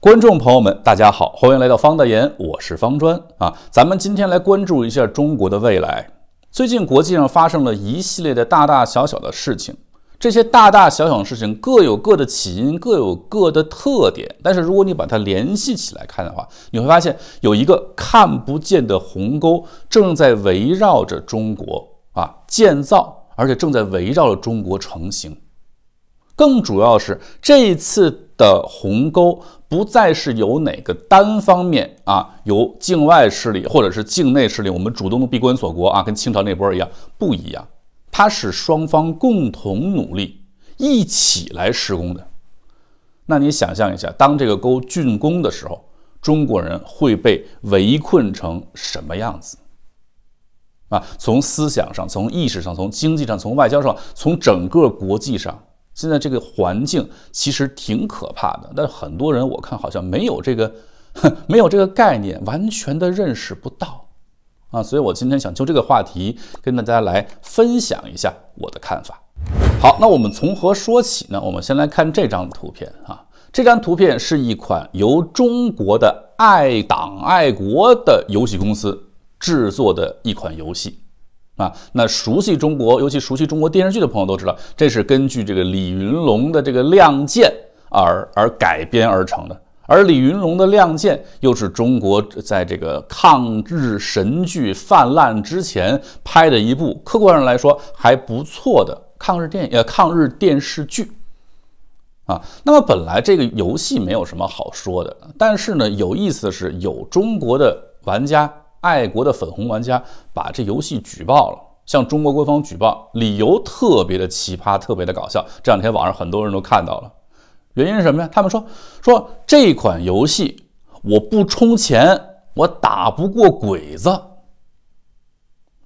观众朋友们，大家好，欢迎来到方大言，我是方砖啊。咱们今天来关注一下中国的未来。最近国际上发生了一系列的大大小小的事情，这些大大小小的事情各有各的起因，各有各的特点。但是如果你把它联系起来看的话，你会发现有一个看不见的鸿沟正在围绕着中国啊建造，而且正在围绕着中国成型。更主要是这一次。的鸿沟不再是由哪个单方面啊，由境外势力或者是境内势力，我们主动的闭关锁国啊，跟清朝那波儿一样不一样，它是双方共同努力一起来施工的。那你想象一下，当这个沟竣工的时候，中国人会被围困成什么样子？啊，从思想上，从意识上，从经济上，从外交上，从整个国际上。现在这个环境其实挺可怕的，但很多人我看好像没有这个，没有这个概念，完全的认识不到啊，所以我今天想就这个话题跟大家来分享一下我的看法。好，那我们从何说起呢？我们先来看这张图片啊，这张图片是一款由中国的爱党爱国的游戏公司制作的一款游戏。啊，那熟悉中国，尤其熟悉中国电视剧的朋友都知道，这是根据这个李云龙的这个《亮剑》而而改编而成的。而李云龙的《亮剑》又是中国在这个抗日神剧泛滥之前拍的一部客观上来说还不错的抗日电影呃抗日电视剧。啊，那么本来这个游戏没有什么好说的，但是呢，有意思的是有中国的玩家。爱国的粉红玩家把这游戏举报了，向中国官方举报，理由特别的奇葩，特别的搞笑。这两天网上很多人都看到了，原因是什么呀？他们说说这款游戏，我不充钱，我打不过鬼子。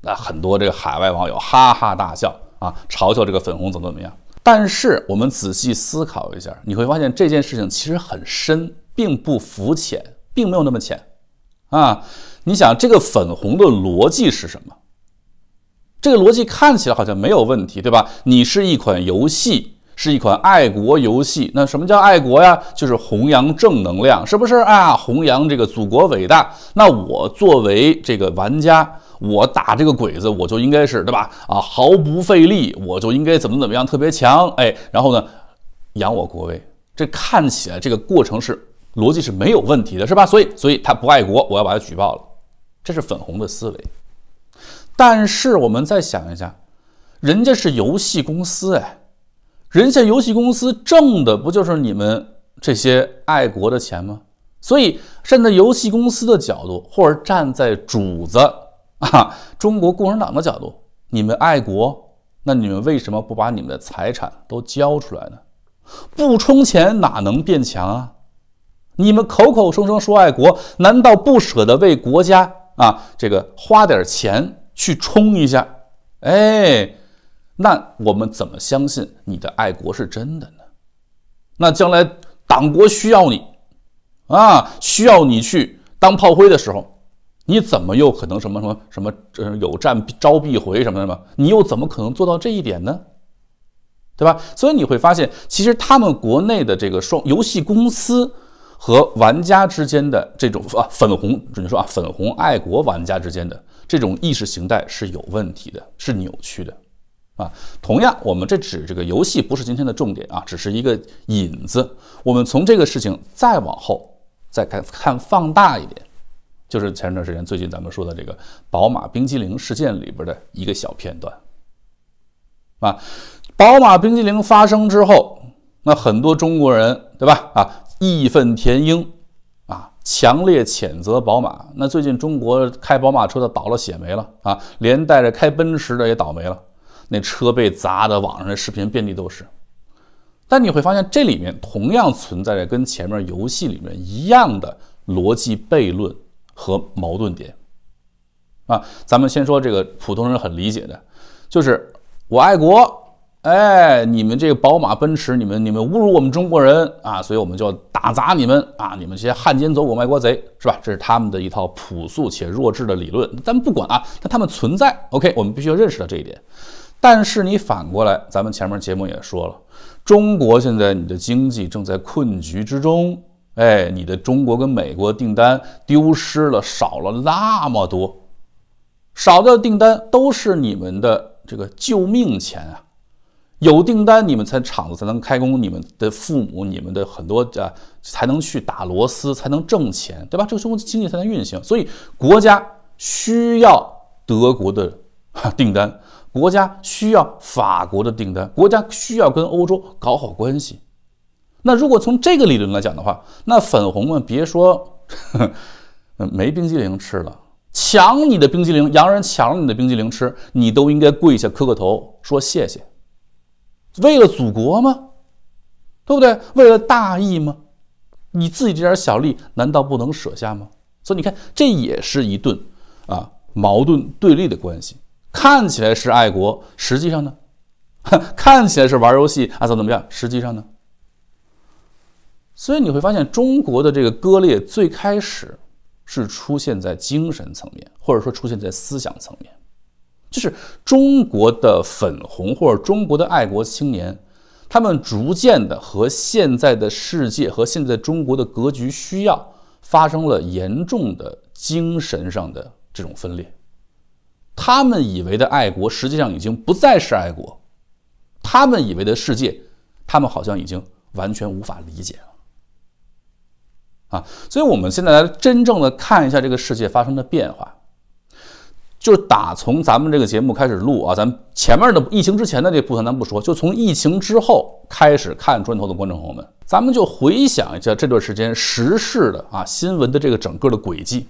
那很多这个海外网友哈哈大笑啊，嘲笑这个粉红怎么怎么样。但是我们仔细思考一下，你会发现这件事情其实很深，并不浮浅，并没有那么浅，啊。你想这个粉红的逻辑是什么？这个逻辑看起来好像没有问题，对吧？你是一款游戏，是一款爱国游戏。那什么叫爱国呀？就是弘扬正能量，是不是啊？弘扬这个祖国伟大。那我作为这个玩家，我打这个鬼子，我就应该是对吧？啊，毫不费力，我就应该怎么怎么样，特别强，哎，然后呢，扬我国威。这看起来这个过程是逻辑是没有问题的，是吧？所以，所以他不爱国，我要把他举报了。这是粉红的思维，但是我们再想一下，人家是游戏公司哎，人家游戏公司挣的不就是你们这些爱国的钱吗？所以站在游戏公司的角度，或者站在主子啊，中国共产党的角度，你们爱国，那你们为什么不把你们的财产都交出来呢？不充钱哪能变强啊？你们口口声声说爱国，难道不舍得为国家？啊，这个花点钱去冲一下，哎，那我们怎么相信你的爱国是真的呢？那将来党国需要你啊，需要你去当炮灰的时候，你怎么又可能什么什么什么，呃，有战招必回什么什么？你又怎么可能做到这一点呢？对吧？所以你会发现，其实他们国内的这个双游戏公司。和玩家之间的这种啊，粉红，准确说啊，粉红爱国玩家之间的这种意识形态是有问题的，是扭曲的，啊，同样我们这指这个游戏不是今天的重点啊，只是一个引子。我们从这个事情再往后再看看放大一点，就是前段时间最近咱们说的这个宝马冰激凌事件里边的一个小片段，啊，宝马冰激凌发生之后，那很多中国人对吧，啊。义愤填膺，啊！强烈谴责宝马。那最近中国开宝马车的倒了血霉了啊，连带着开奔驰的也倒霉了。那车被砸的，网上的视频遍地都是。但你会发现，这里面同样存在着跟前面游戏里面一样的逻辑悖论和矛盾点。啊，咱们先说这个普通人很理解的，就是我爱国。哎，你们这个宝马、奔驰，你们你们侮辱我们中国人啊，所以我们就要打砸你们啊！你们这些汉奸、走狗、卖国贼，是吧？这是他们的一套朴素且弱智的理论，咱不管啊。但他们存在，OK，我们必须要认识到这一点。但是你反过来，咱们前面节目也说了，中国现在你的经济正在困局之中，哎，你的中国跟美国订单丢失了，少了那么多，少掉的订单都是你们的这个救命钱啊！有订单，你们才厂子才能开工，你们的父母、你们的很多啊，才能去打螺丝，才能挣钱，对吧？这个中国经济才能运行。所以国家需要德国的订单，国家需要法国的订单，国家需要跟欧洲搞好关系。那如果从这个理论来讲的话，那粉红们别说 没冰激凌吃了，抢你的冰激凌，洋人抢了你的冰激凌吃，你都应该跪下磕个头说谢谢。为了祖国吗？对不对？为了大义吗？你自己这点小利难道不能舍下吗？所以你看，这也是一顿啊矛盾对立的关系。看起来是爱国，实际上呢，看起来是玩游戏，啊怎么怎么样？实际上呢，所以你会发现中国的这个割裂最开始是出现在精神层面，或者说出现在思想层面。就是中国的粉红或者中国的爱国青年，他们逐渐的和现在的世界和现在中国的格局需要发生了严重的精神上的这种分裂。他们以为的爱国，实际上已经不再是爱国；他们以为的世界，他们好像已经完全无法理解了。啊，所以我们现在来真正的看一下这个世界发生的变化。就是打从咱们这个节目开始录啊，咱们前面的疫情之前的这部分咱不说，就从疫情之后开始看砖头的观众朋友们，咱们就回想一下这段时间时事的啊新闻的这个整个的轨迹，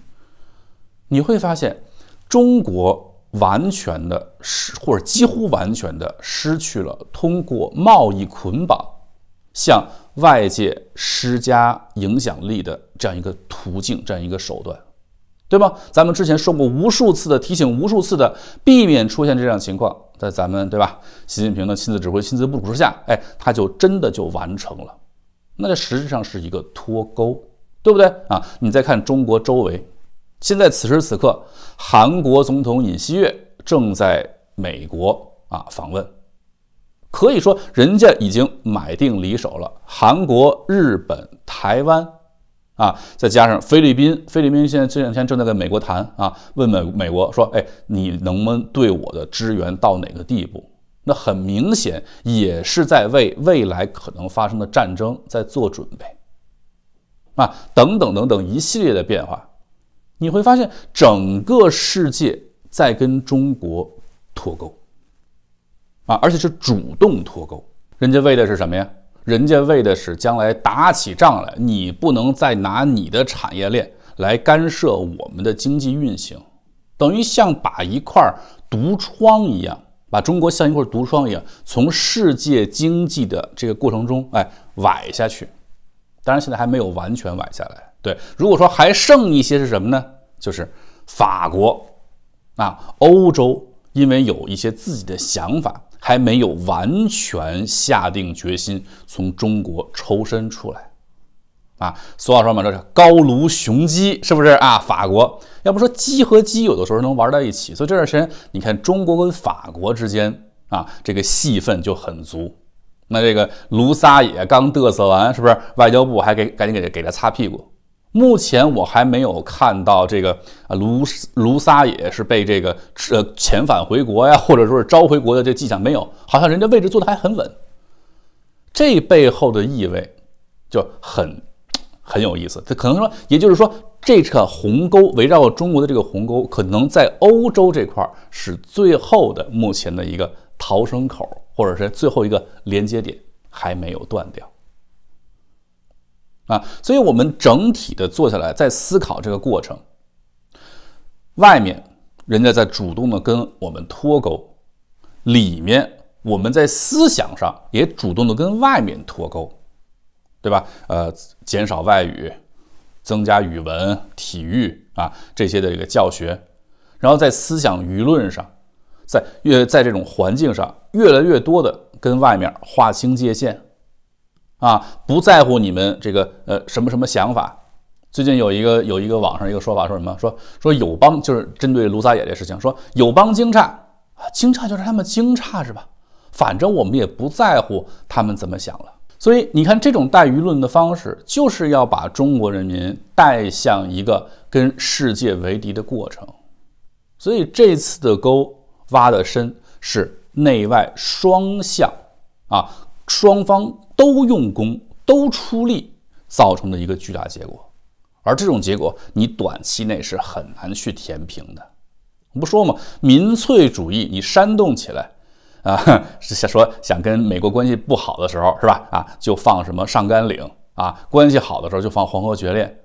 你会发现，中国完全的失或者几乎完全的失去了通过贸易捆绑向外界施加影响力的这样一个途径，这样一个手段。对吧？咱们之前说过无数次的提醒，无数次的避免出现这样情况，在咱们对吧？习近平的亲自指挥、亲自部署之下，哎，他就真的就完成了。那这实际上是一个脱钩，对不对啊？你再看中国周围，现在此时此刻，韩国总统尹锡悦正在美国啊访问，可以说人家已经买定离手了。韩国、日本、台湾。啊，再加上菲律宾，菲律宾现在这两天正在跟美国谈啊，问美美国说，哎，你能不能对我的支援到哪个地步？那很明显也是在为未来可能发生的战争在做准备。啊，等等等等一系列的变化，你会发现整个世界在跟中国脱钩，啊，而且是主动脱钩，人家为的是什么呀？人家为的是将来打起仗来，你不能再拿你的产业链来干涉我们的经济运行，等于像把一块毒疮一样，把中国像一块毒疮一样从世界经济的这个过程中，哎崴下去。当然，现在还没有完全崴下来。对，如果说还剩一些是什么呢？就是法国啊，欧洲，因为有一些自己的想法。还没有完全下定决心从中国抽身出来，啊，俗话说嘛，这是高卢雄鸡，是不是啊？法国要不说鸡和鸡有的时候能玩到一起，所以这段时间你看中国跟法国之间啊，这个戏份就很足。那这个卢撒野刚嘚瑟完，是不是外交部还给赶紧给给他擦屁股？目前我还没有看到这个啊，卢卢撒也是被这个呃遣返回国呀，或者说是召回国的这迹象没有，好像人家位置坐得还很稳。这背后的意味就很很有意思，这可能说，也就是说，这个鸿沟围绕中国的这个鸿沟，可能在欧洲这块是最后的目前的一个逃生口，或者是最后一个连接点还没有断掉。啊，所以，我们整体的坐下来，在思考这个过程。外面人家在主动的跟我们脱钩，里面我们在思想上也主动的跟外面脱钩，对吧？呃，减少外语，增加语文、体育啊这些的这个教学，然后在思想舆论上，在越在这种环境上，越来越多的跟外面划清界限。啊，不在乎你们这个呃什么什么想法。最近有一个有一个网上一个说法说什么说说友邦就是针对卢撒野这事情，说友邦惊诧啊，惊诧就是他们惊诧是吧？反正我们也不在乎他们怎么想了。所以你看这种带舆论的方式，就是要把中国人民带向一个跟世界为敌的过程。所以这次的沟挖的深，是内外双向啊。双方都用功，都出力，造成的一个巨大结果，而这种结果你短期内是很难去填平的。我不说嘛，民粹主义你煽动起来啊，想说想跟美国关系不好的时候是吧？啊，就放什么上甘岭啊，关系好的时候就放黄河决裂。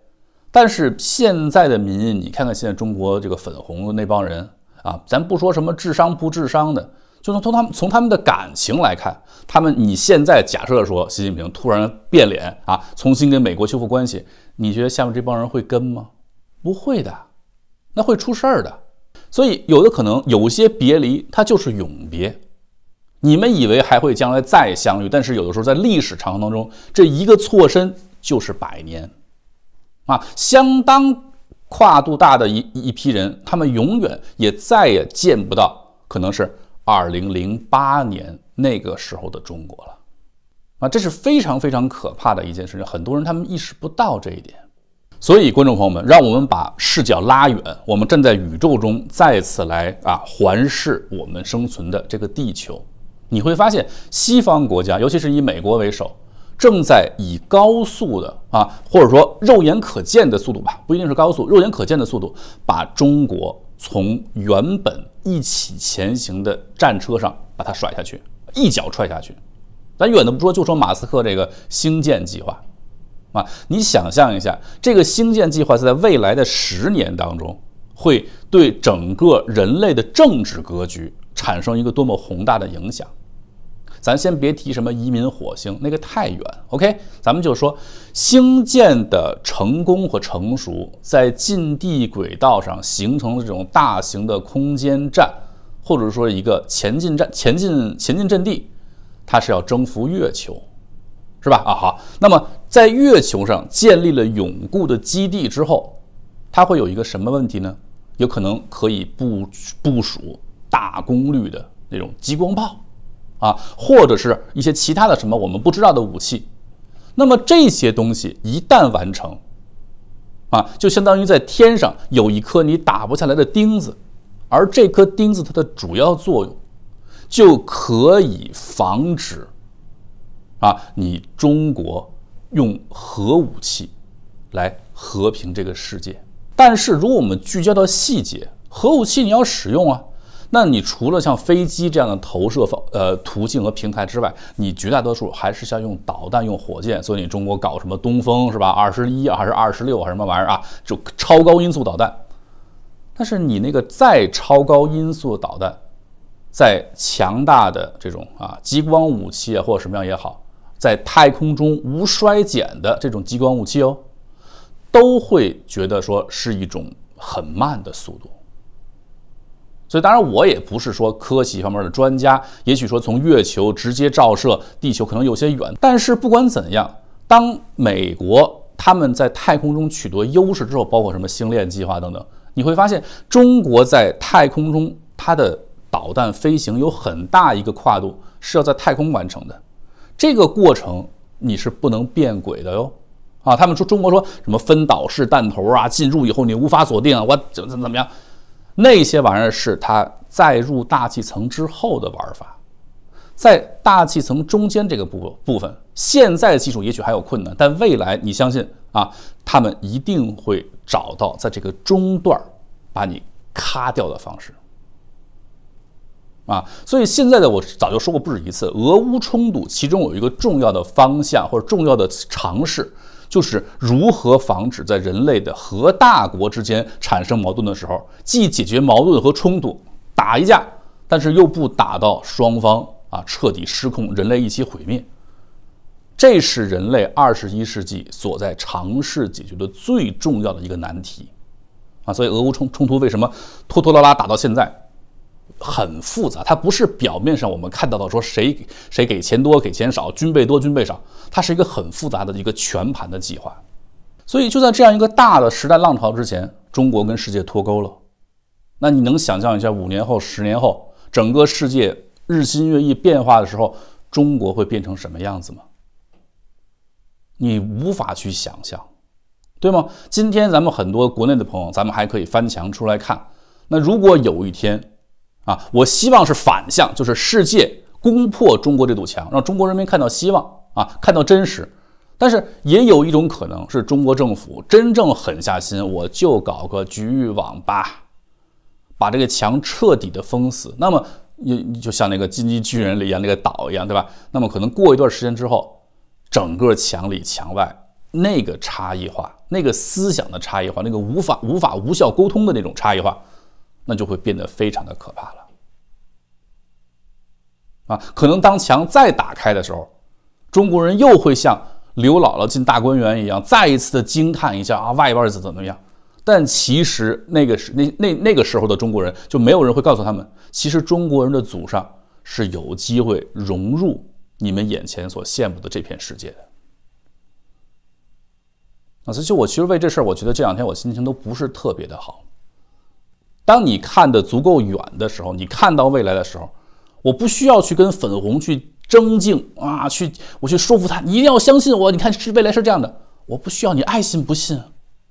但是现在的民，你看看现在中国这个粉红那帮人啊，咱不说什么智商不智商的。就从从他们从他们的感情来看，他们你现在假设说习近平突然变脸啊，重新跟美国修复关系，你觉得下面这帮人会跟吗？不会的，那会出事儿的。所以有的可能有些别离，它就是永别。你们以为还会将来再相遇，但是有的时候在历史长河当中，这一个错身就是百年啊，相当跨度大的一一批人，他们永远也再也见不到，可能是。二零零八年那个时候的中国了啊，这是非常非常可怕的一件事情。很多人他们意识不到这一点，所以观众朋友们，让我们把视角拉远，我们站在宇宙中再次来啊环视我们生存的这个地球，你会发现西方国家，尤其是以美国为首，正在以高速的啊，或者说肉眼可见的速度吧，不一定是高速，肉眼可见的速度，把中国从原本一起前行的战车上，把他甩下去，一脚踹下去。咱远的不说，就说马斯克这个星舰计划，啊，你想象一下，这个星舰计划在未来的十年当中，会对整个人类的政治格局产生一个多么宏大的影响。咱先别提什么移民火星，那个太远。OK，咱们就说星舰的成功和成熟，在近地轨道上形成了这种大型的空间站，或者说一个前进站、前进前进阵地，它是要征服月球，是吧？啊，好。那么在月球上建立了永固的基地之后，它会有一个什么问题呢？有可能可以布部署大功率的那种激光炮。啊，或者是一些其他的什么我们不知道的武器，那么这些东西一旦完成，啊，就相当于在天上有一颗你打不下来的钉子，而这颗钉子它的主要作用，就可以防止，啊，你中国用核武器来和平这个世界。但是如果我们聚焦到细节，核武器你要使用啊。那你除了像飞机这样的投射方呃途径和平台之外，你绝大多数还是像用导弹、用火箭。所以你中国搞什么东风是吧？二十一还是二十六啊？什么玩意儿啊？就超高音速导弹。但是你那个再超高音速导弹，在强大的这种啊激光武器啊或者什么样也好，在太空中无衰减的这种激光武器哦，都会觉得说是一种很慢的速度。所以当然，我也不是说科技方面的专家。也许说从月球直接照射地球可能有些远，但是不管怎样，当美国他们在太空中取得优势之后，包括什么星链计划等等，你会发现中国在太空中它的导弹飞行有很大一个跨度是要在太空完成的。这个过程你是不能变轨的哟。啊，他们说中国说什么分导式弹头啊，进入以后你无法锁定，我怎么怎么样？那些玩意儿是它载入大气层之后的玩法，在大气层中间这个部部分，现在技术也许还有困难，但未来你相信啊，他们一定会找到在这个中段把你咔掉的方式啊。所以现在的我早就说过不止一次，俄乌冲突其中有一个重要的方向或者重要的尝试。就是如何防止在人类的核大国之间产生矛盾的时候，既解决矛盾和冲突，打一架，但是又不打到双方啊彻底失控，人类一起毁灭。这是人类二十一世纪所在尝试解决的最重要的一个难题，啊，所以俄乌冲冲突为什么拖拖拉拉打到现在？很复杂，它不是表面上我们看到的，说谁谁给钱多给钱少，军备多军备少，它是一个很复杂的一个全盘的计划。所以就在这样一个大的时代浪潮之前，中国跟世界脱钩了。那你能想象一下，五年后、十年后，整个世界日新月异变化的时候，中国会变成什么样子吗？你无法去想象，对吗？今天咱们很多国内的朋友，咱们还可以翻墙出来看。那如果有一天，啊，我希望是反向，就是世界攻破中国这堵墙，让中国人民看到希望啊，看到真实。但是也有一种可能是，中国政府真正狠下心，我就搞个局域网吧，把这个墙彻底的封死。那么，你就像那个《金鸡巨人》里样，那个岛一样，对吧？那么可能过一段时间之后，整个墙里墙外那个差异化，那个思想的差异化，那个无法无法无效沟通的那种差异化。那就会变得非常的可怕了，啊，可能当墙再打开的时候，中国人又会像刘姥姥进大观园一样，再一次的惊叹一下啊，外边怎怎么样？但其实那个时那那那个时候的中国人就没有人会告诉他们，其实中国人的祖上是有机会融入你们眼前所羡慕的这片世界的。啊，所以，就我其实为这事儿，我觉得这两天我心情都不是特别的好。当你看的足够远的时候，你看到未来的时候，我不需要去跟粉红去争竞啊，去我去说服他，你一定要相信我。你看，是未来是这样的，我不需要你爱信不信，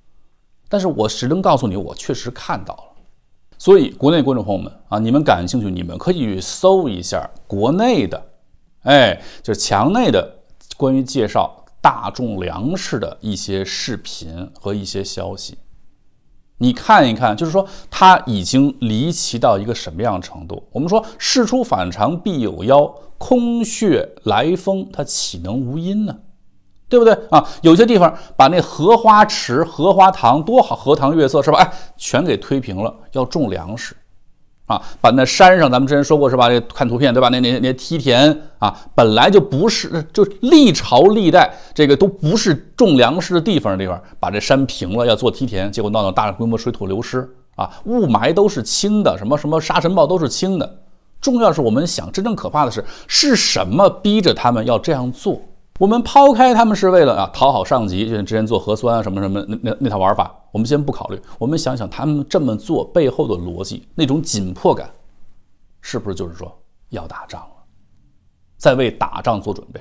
但是我只能告诉你，我确实看到了。所以，国内观众朋友们啊，你们感兴趣，你们可以搜一下国内的，哎，就是墙内的关于介绍大众粮食的一些视频和一些消息。你看一看，就是说他已经离奇到一个什么样的程度？我们说事出反常必有妖，空穴来风，它岂能无因呢？对不对啊？有些地方把那荷花池、荷花塘多好，荷塘月色是吧？哎，全给推平了，要种粮食。啊，把那山上，咱们之前说过是吧？这看图片对吧？那那那梯田啊，本来就不是，就历朝历代这个都不是种粮食的地方的地方，把这山平了要做梯田，结果闹到大规模水土流失啊，雾霾都是轻的，什么什么沙尘暴都是轻的。重要是我们想，真正可怕的是，是什么逼着他们要这样做？我们抛开他们是为了啊讨好上级，就像之前做核酸啊什么什么那那那套玩法，我们先不考虑。我们想想他们这么做背后的逻辑，那种紧迫感，是不是就是说要打仗了，在为打仗做准备？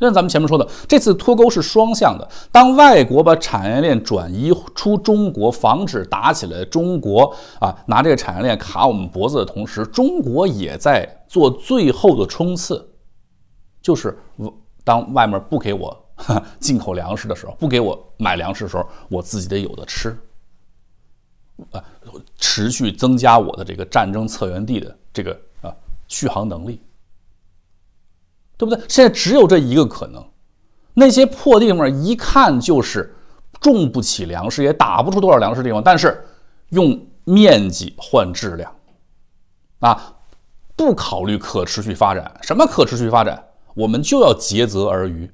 就像咱们前面说的，这次脱钩是双向的。当外国把产业链转移出中国，防止打起来中国啊拿这个产业链卡我们脖子的同时，中国也在做最后的冲刺，就是我。当外面不给我 进口粮食的时候，不给我买粮食的时候，我自己得有的吃。啊，持续增加我的这个战争策源地的这个啊续航能力，对不对？现在只有这一个可能。那些破地方一看就是种不起粮食，也打不出多少粮食的地方，但是用面积换质量，啊，不考虑可持续发展，什么可持续发展？我们就要竭泽而渔，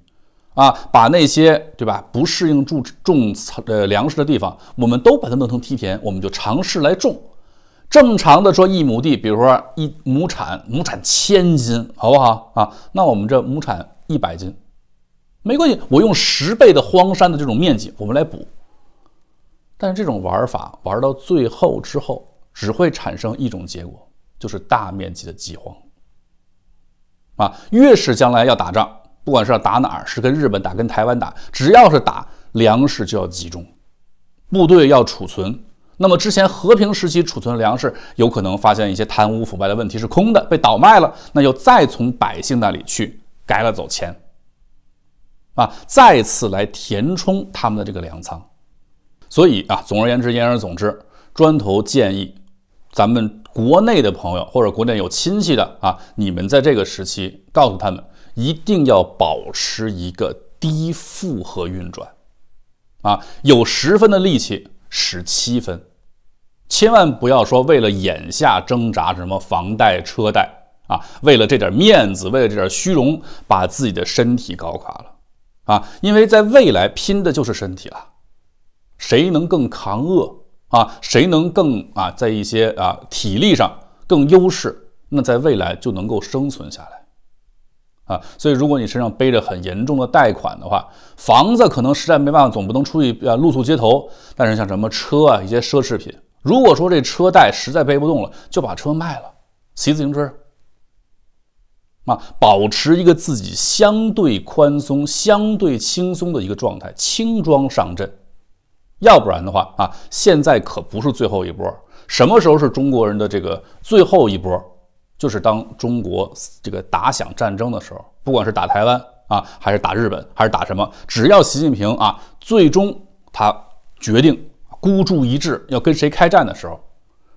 啊，把那些对吧不适应种种草呃粮食的地方，我们都把它弄成梯田，我们就尝试来种。正常的说，一亩地，比如说一亩产亩产千斤，好不好啊？那我们这亩产一百斤，没关系，我用十倍的荒山的这种面积，我们来补。但是这种玩法玩到最后之后，只会产生一种结果，就是大面积的饥荒。啊，越是将来要打仗，不管是要打哪儿，是跟日本打，跟台湾打，只要是打，粮食就要集中，部队要储存。那么之前和平时期储存的粮食，有可能发现一些贪污腐败的问题，是空的，被倒卖了，那又再从百姓那里去改了走钱，啊，再次来填充他们的这个粮仓。所以啊，总而言之，言而总之，砖头建议。咱们国内的朋友或者国内有亲戚的啊，你们在这个时期告诉他们，一定要保持一个低负荷运转，啊，有十分的力气使七分，千万不要说为了眼下挣扎什么房贷车贷啊，为了这点面子，为了这点虚荣，把自己的身体搞垮了啊，因为在未来拼的就是身体了，谁能更扛饿？啊，谁能更啊，在一些啊体力上更优势，那在未来就能够生存下来，啊，所以如果你身上背着很严重的贷款的话，房子可能实在没办法，总不能出去啊露宿街头。但是像什么车啊，一些奢侈品，如果说这车贷实在背不动了，就把车卖了，骑自行车，啊，保持一个自己相对宽松、相对轻松的一个状态，轻装上阵。要不然的话啊，现在可不是最后一波。什么时候是中国人的这个最后一波？就是当中国这个打响战争的时候，不管是打台湾啊，还是打日本，还是打什么，只要习近平啊，最终他决定孤注一掷要跟谁开战的时候，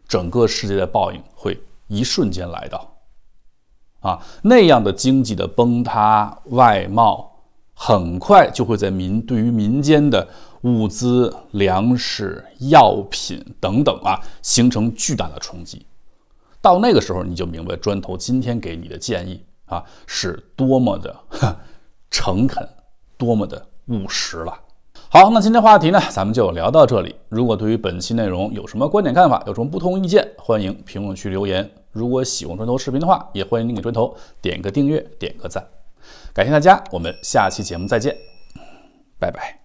整个世界的报应会一瞬间来到。啊，那样的经济的崩塌，外贸很快就会在民对于民间的。物资、粮食、药品等等啊，形成巨大的冲击。到那个时候，你就明白砖头今天给你的建议啊，是多么的诚恳，多么的务实了。好，那今天话题呢，咱们就聊到这里。如果对于本期内容有什么观点看法，有什么不同意见，欢迎评论区留言。如果喜欢砖头视频的话，也欢迎您给砖头点个订阅，点个赞，感谢大家，我们下期节目再见，拜拜。